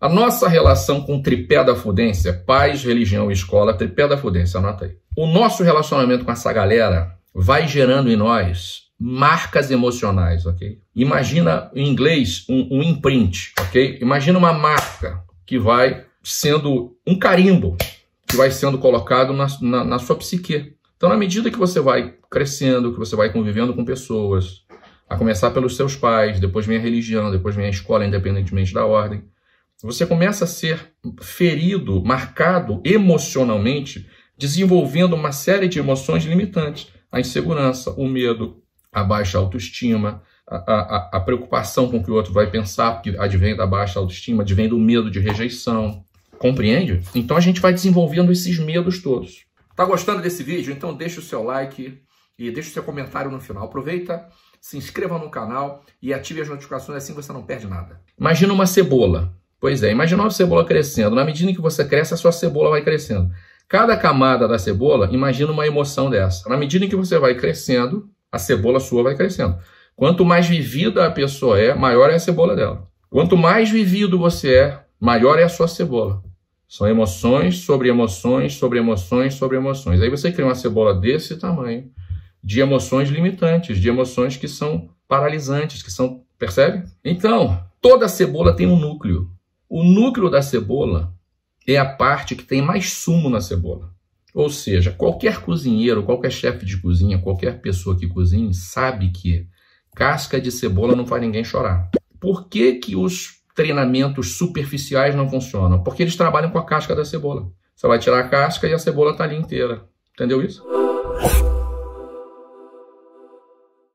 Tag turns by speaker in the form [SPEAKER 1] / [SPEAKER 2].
[SPEAKER 1] A nossa relação com o tripé da fudência, paz, religião e escola, tripé da fudência, anota aí. O nosso relacionamento com essa galera vai gerando em nós marcas emocionais, ok? Imagina, em inglês, um, um imprint, ok? Imagina uma marca que vai sendo um carimbo que vai sendo colocado na, na, na sua psique. Então, na medida que você vai crescendo, que você vai convivendo com pessoas, a começar pelos seus pais, depois vem a religião, depois vem a escola, independentemente da ordem, você começa a ser ferido, marcado emocionalmente, desenvolvendo uma série de emoções limitantes: a insegurança, o medo, a baixa autoestima, a, a, a preocupação com o que o outro vai pensar, porque advém da baixa autoestima, advém do medo de rejeição. Compreende? Então a gente vai desenvolvendo esses medos todos. Tá gostando desse vídeo? Então deixa o seu like e deixa o seu comentário no final. Aproveita, se inscreva no canal e ative as notificações, assim você não perde nada. Imagina uma cebola Pois é, imagina uma cebola crescendo. Na medida em que você cresce, a sua cebola vai crescendo. Cada camada da cebola, imagina uma emoção dessa. Na medida em que você vai crescendo, a cebola sua vai crescendo. Quanto mais vivida a pessoa é, maior é a cebola dela. Quanto mais vivido você é, maior é a sua cebola. São emoções sobre emoções, sobre emoções, sobre emoções. Aí você cria uma cebola desse tamanho, de emoções limitantes, de emoções que são paralisantes, que são. Percebe? Então, toda cebola tem um núcleo. O núcleo da cebola é a parte que tem mais sumo na cebola. Ou seja, qualquer cozinheiro, qualquer chefe de cozinha, qualquer pessoa que cozinhe sabe que casca de cebola não faz ninguém chorar. Por que, que os treinamentos superficiais não funcionam? Porque eles trabalham com a casca da cebola. Você vai tirar a casca e a cebola está ali inteira. Entendeu isso?